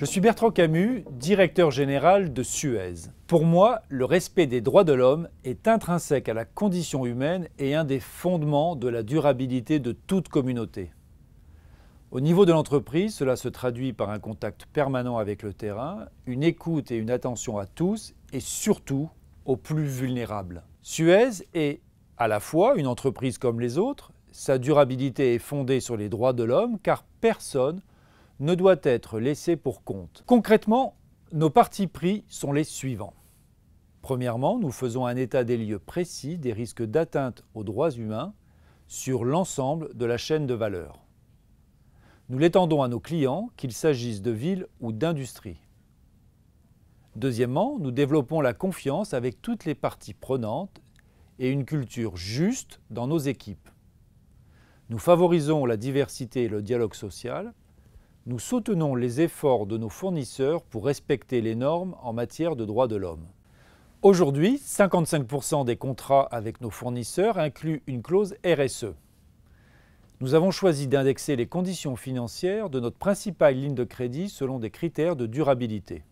Je suis Bertrand Camus, directeur général de Suez. Pour moi, le respect des droits de l'homme est intrinsèque à la condition humaine et un des fondements de la durabilité de toute communauté. Au niveau de l'entreprise, cela se traduit par un contact permanent avec le terrain, une écoute et une attention à tous et surtout aux plus vulnérables. Suez est à la fois une entreprise comme les autres, sa durabilité est fondée sur les droits de l'homme car personne ne doit être laissé pour compte. Concrètement, nos partis pris sont les suivants. Premièrement, nous faisons un état des lieux précis des risques d'atteinte aux droits humains sur l'ensemble de la chaîne de valeur. Nous l'étendons à nos clients, qu'il s'agisse de villes ou d'industries. Deuxièmement, nous développons la confiance avec toutes les parties prenantes et une culture juste dans nos équipes. Nous favorisons la diversité et le dialogue social nous soutenons les efforts de nos fournisseurs pour respecter les normes en matière de droits de l'homme. Aujourd'hui, 55% des contrats avec nos fournisseurs incluent une clause RSE. Nous avons choisi d'indexer les conditions financières de notre principale ligne de crédit selon des critères de durabilité.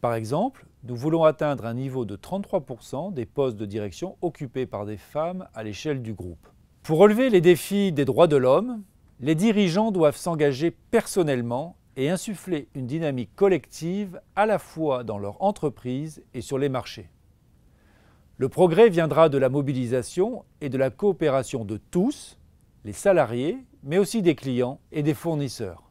Par exemple, nous voulons atteindre un niveau de 33% des postes de direction occupés par des femmes à l'échelle du groupe. Pour relever les défis des droits de l'homme, les dirigeants doivent s'engager personnellement et insuffler une dynamique collective à la fois dans leur entreprise et sur les marchés. Le progrès viendra de la mobilisation et de la coopération de tous, les salariés, mais aussi des clients et des fournisseurs.